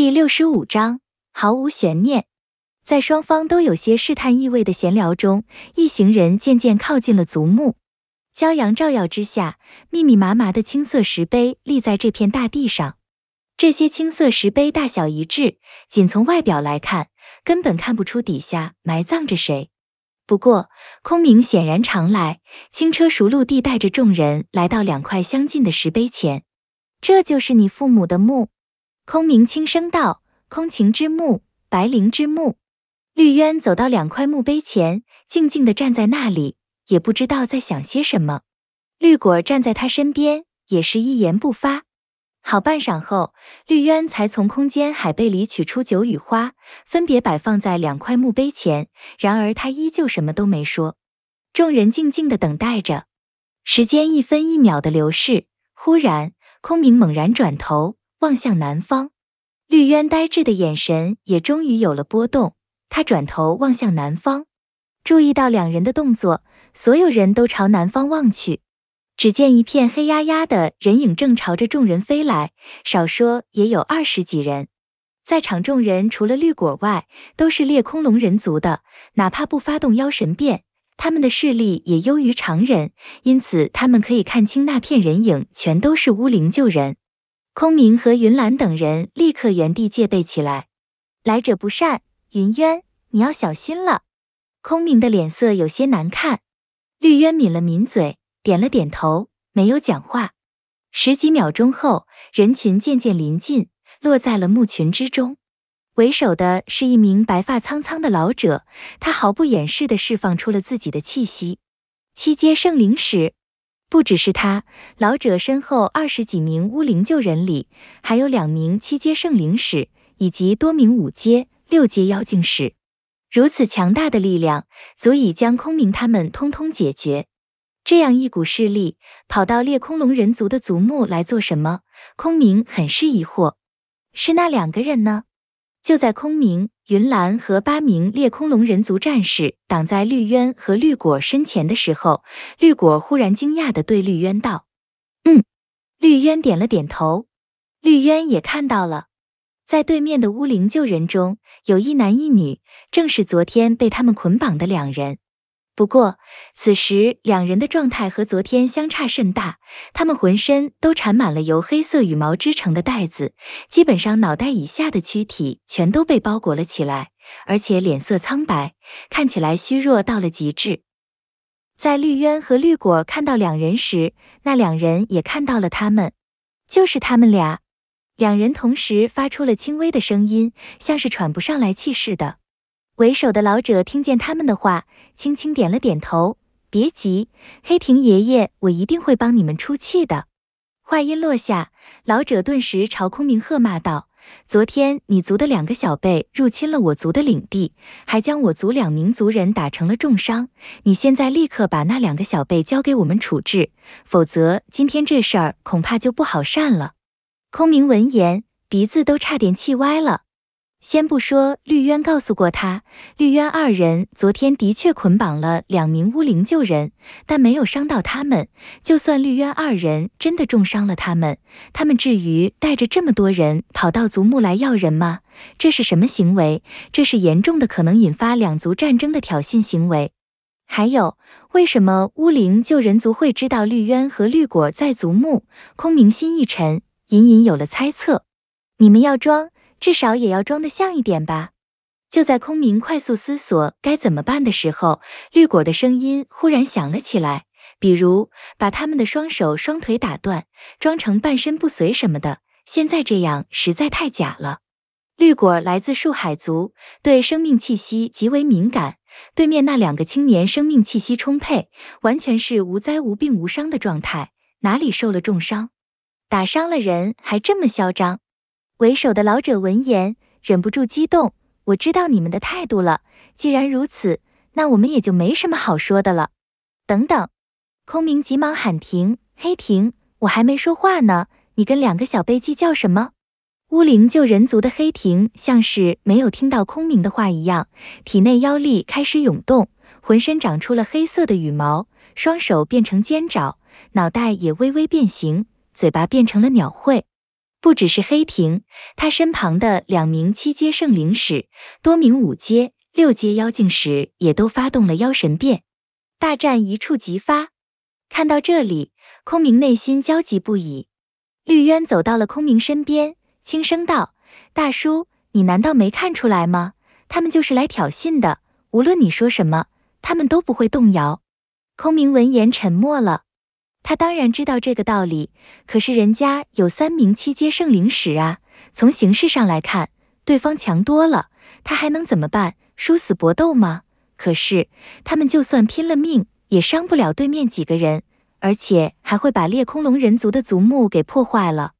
第六十五章毫无悬念，在双方都有些试探意味的闲聊中，一行人渐渐靠近了祖墓。骄阳照耀之下，密密麻麻的青色石碑立在这片大地上。这些青色石碑大小一致，仅从外表来看，根本看不出底下埋葬着谁。不过，空明显然常来，轻车熟路地带着众人来到两块相近的石碑前。这就是你父母的墓。空明轻声道：“空晴之墓，白灵之墓。”绿渊走到两块墓碑前，静静的站在那里，也不知道在想些什么。绿果站在他身边，也是一言不发。好半晌后，绿渊才从空间海贝里取出九羽花，分别摆放在两块墓碑前。然而他依旧什么都没说。众人静静的等待着，时间一分一秒的流逝。忽然，空明猛然转头。望向南方，绿渊呆滞的眼神也终于有了波动。他转头望向南方，注意到两人的动作，所有人都朝南方望去。只见一片黑压压的人影正朝着众人飞来，少说也有二十几人。在场众人除了绿果外，都是裂空龙人族的，哪怕不发动妖神变，他们的视力也优于常人，因此他们可以看清那片人影全都是巫灵旧人。空明和云岚等人立刻原地戒备起来，来者不善。云渊，你要小心了。空明的脸色有些难看，绿渊抿了抿嘴，点了点头，没有讲话。十几秒钟后，人群渐渐临近，落在了墓群之中。为首的是一名白发苍苍的老者，他毫不掩饰地释放出了自己的气息，七阶圣灵使。不只是他，老者身后二十几名巫灵救人里，还有两名七阶圣灵使，以及多名五阶、六阶妖精使。如此强大的力量，足以将空明他们通通解决。这样一股势力，跑到裂空龙人族的族墓来做什么？空明很是疑惑。是那两个人呢？就在空明。云岚和八名裂空龙人族战士挡在绿渊和绿果身前的时候，绿果忽然惊讶地对绿渊道：“嗯。”绿渊点了点头。绿渊也看到了，在对面的巫灵救人中有一男一女，正是昨天被他们捆绑的两人。不过，此时两人的状态和昨天相差甚大。他们浑身都缠满了由黑色羽毛织成的带子，基本上脑袋以下的躯体全都被包裹了起来，而且脸色苍白，看起来虚弱到了极致。在绿渊和绿果看到两人时，那两人也看到了他们，就是他们俩。两人同时发出了轻微的声音，像是喘不上来气似的。为首的老者听见他们的话，轻轻点了点头。别急，黑亭爷爷，我一定会帮你们出气的。话音落下，老者顿时朝空明喝骂道：“昨天你族的两个小辈入侵了我族的领地，还将我族两名族人打成了重伤。你现在立刻把那两个小辈交给我们处置，否则今天这事儿恐怕就不好善了。”空明闻言，鼻子都差点气歪了。先不说绿渊告诉过他，绿渊二人昨天的确捆绑了两名巫灵救人，但没有伤到他们。就算绿渊二人真的重伤了他们，他们至于带着这么多人跑到族墓来要人吗？这是什么行为？这是严重的可能引发两族战争的挑衅行为。还有，为什么巫灵救人族会知道绿渊和绿果在族墓？空明心一沉，隐隐有了猜测。你们要装？至少也要装得像一点吧。就在空明快速思索该怎么办的时候，绿果的声音忽然响了起来：“比如把他们的双手双腿打断，装成半身不遂什么的。现在这样实在太假了。”绿果来自树海族，对生命气息极为敏感。对面那两个青年生命气息充沛，完全是无灾无病无伤的状态，哪里受了重伤？打伤了人还这么嚣张？为首的老者闻言，忍不住激动：“我知道你们的态度了。既然如此，那我们也就没什么好说的了。”等等，空明急忙喊停：“黑亭，我还没说话呢，你跟两个小辈计较什么？”乌灵救人族的黑亭像是没有听到空明的话一样，体内妖力开始涌动，浑身长出了黑色的羽毛，双手变成尖爪，脑袋也微微变形，嘴巴变成了鸟喙。不只是黑庭，他身旁的两名七阶圣灵使，多名五阶、六阶妖精使也都发动了妖神变，大战一触即发。看到这里，空明内心焦急不已。绿渊走到了空明身边，轻声道：“大叔，你难道没看出来吗？他们就是来挑衅的。无论你说什么，他们都不会动摇。”空明闻言沉默了。他当然知道这个道理，可是人家有三名七阶圣灵使啊，从形式上来看，对方强多了，他还能怎么办？殊死搏斗吗？可是他们就算拼了命，也伤不了对面几个人，而且还会把裂空龙人族的族墓给破坏了。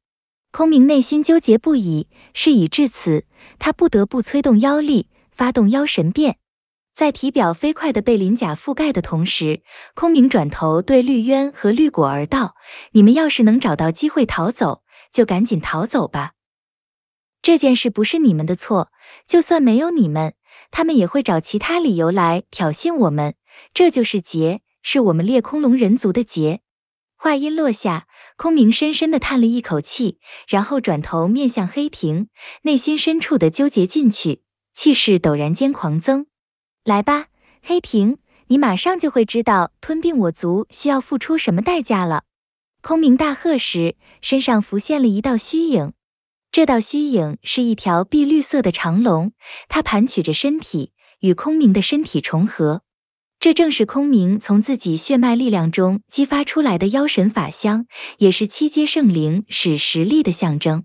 空明内心纠结不已，事已至此，他不得不催动妖力，发动妖神变。在体表飞快的被鳞甲覆盖的同时，空明转头对绿渊和绿果儿道：“你们要是能找到机会逃走，就赶紧逃走吧。这件事不是你们的错，就算没有你们，他们也会找其他理由来挑衅我们。这就是劫，是我们裂空龙人族的劫。”话音落下，空明深深的叹了一口气，然后转头面向黑亭，内心深处的纠结进去，气势陡然间狂增。来吧，黑庭，你马上就会知道吞并我族需要付出什么代价了。空明大喝时，身上浮现了一道虚影，这道虚影是一条碧绿色的长龙，它盘曲着身体，与空明的身体重合。这正是空明从自己血脉力量中激发出来的妖神法相，也是七阶圣灵使实力的象征。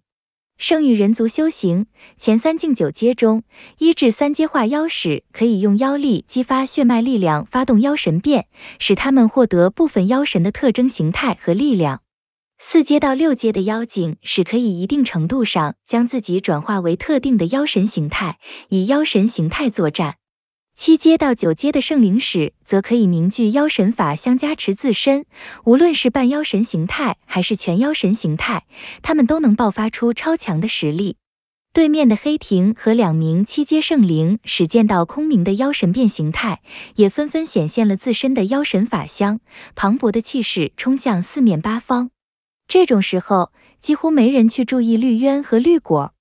圣域人族修行前三境九阶中，一至三阶化妖使可以用妖力激发血脉力量，发动妖神变，使他们获得部分妖神的特征形态和力量。四阶到六阶的妖精使可以一定程度上将自己转化为特定的妖神形态，以妖神形态作战。七阶到九阶的圣灵使则可以凝聚妖神法相加持自身，无论是半妖神形态还是全妖神形态，他们都能爆发出超强的实力。对面的黑亭和两名七阶圣灵使见到空明的妖神变形态，也纷纷显现了自身的妖神法相，磅礴的气势冲向四面八方。这种时候，几乎没人去注意绿渊和绿果。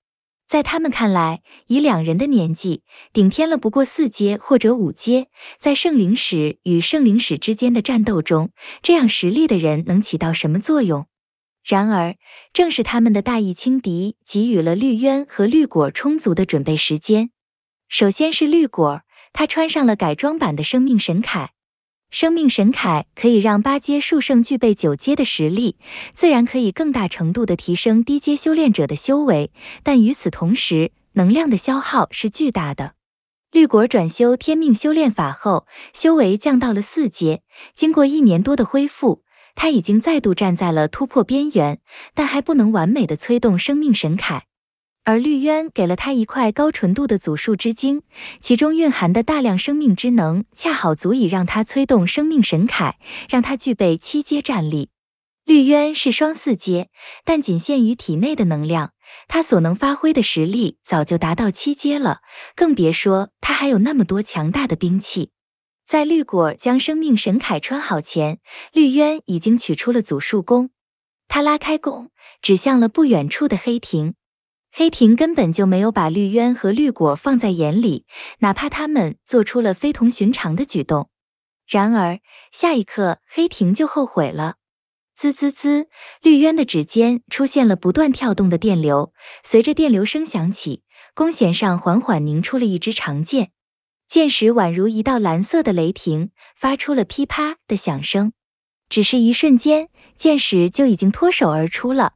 在他们看来，以两人的年纪，顶天了不过四阶或者五阶，在圣灵使与圣灵使之间的战斗中，这样实力的人能起到什么作用？然而，正是他们的大意轻敌，给予了绿渊和绿果充足的准备时间。首先是绿果，他穿上了改装版的生命神铠。生命神铠可以让八阶树圣具备九阶的实力，自然可以更大程度地提升低阶修炼者的修为，但与此同时，能量的消耗是巨大的。绿果转修天命修炼法后，修为降到了四阶。经过一年多的恢复，他已经再度站在了突破边缘，但还不能完美的催动生命神铠。而绿渊给了他一块高纯度的祖树之晶，其中蕴含的大量生命之能，恰好足以让他催动生命神铠，让他具备七阶战力。绿渊是双四阶，但仅限于体内的能量，他所能发挥的实力早就达到七阶了，更别说他还有那么多强大的兵器。在绿果将生命神铠穿好前，绿渊已经取出了祖树弓，他拉开弓，指向了不远处的黑亭。黑婷根本就没有把绿渊和绿果放在眼里，哪怕他们做出了非同寻常的举动。然而，下一刻黑婷就后悔了。滋滋滋，绿渊的指尖出现了不断跳动的电流，随着电流声响起，弓弦上缓缓凝出了一支长剑，剑矢宛如一道蓝色的雷霆，发出了噼啪的响声。只是一瞬间，剑矢就已经脱手而出了。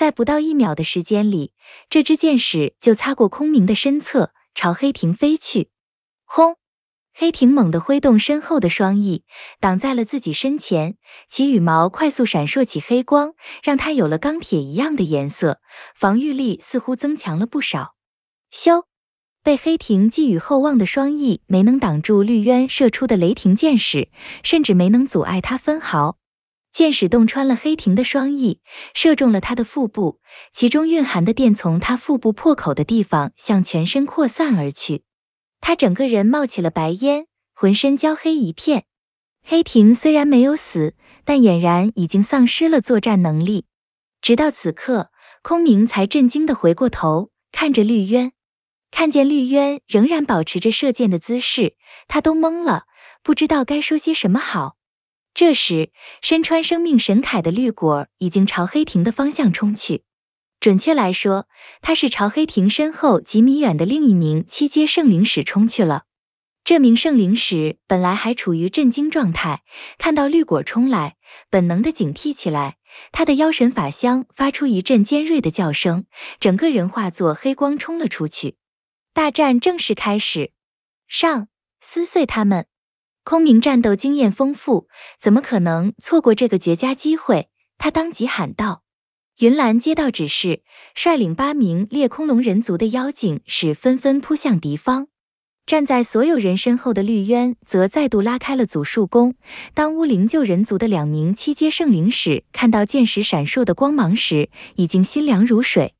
在不到一秒的时间里，这支箭矢就擦过空明的身侧，朝黑亭飞去。轰！黑亭猛地挥动身后的双翼，挡在了自己身前，其羽毛快速闪烁起黑光，让它有了钢铁一样的颜色，防御力似乎增强了不少。咻！被黑亭寄予厚望的双翼没能挡住绿渊射出的雷霆箭矢，甚至没能阻碍它分毫。箭矢洞穿了黑亭的双翼，射中了他的腹部，其中蕴含的电从他腹部破口的地方向全身扩散而去，他整个人冒起了白烟，浑身焦黑一片。黑亭虽然没有死，但俨然已经丧失了作战能力。直到此刻，空明才震惊地回过头看着绿渊，看见绿渊仍然保持着射箭的姿势，他都懵了，不知道该说些什么好。这时，身穿生命神铠的绿果已经朝黑亭的方向冲去。准确来说，他是朝黑亭身后几米远的另一名七阶圣灵使冲去了。这名圣灵使本来还处于震惊状态，看到绿果冲来，本能的警惕起来，他的妖神法箱发出一阵尖锐的叫声，整个人化作黑光冲了出去。大战正式开始，上撕碎他们！空明战斗经验丰富，怎么可能错过这个绝佳机会？他当即喊道。云兰接到指示，率领八名猎空龙人族的妖精使纷纷扑向敌方。站在所有人身后的绿渊则再度拉开了祖树弓。当巫灵救人族的两名七阶圣灵使看到剑矢闪烁的光芒时，已经心凉如水。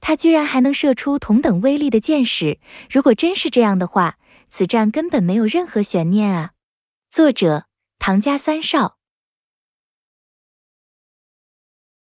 他居然还能射出同等威力的箭矢！如果真是这样的话，此战根本没有任何悬念啊！作者：唐家三少。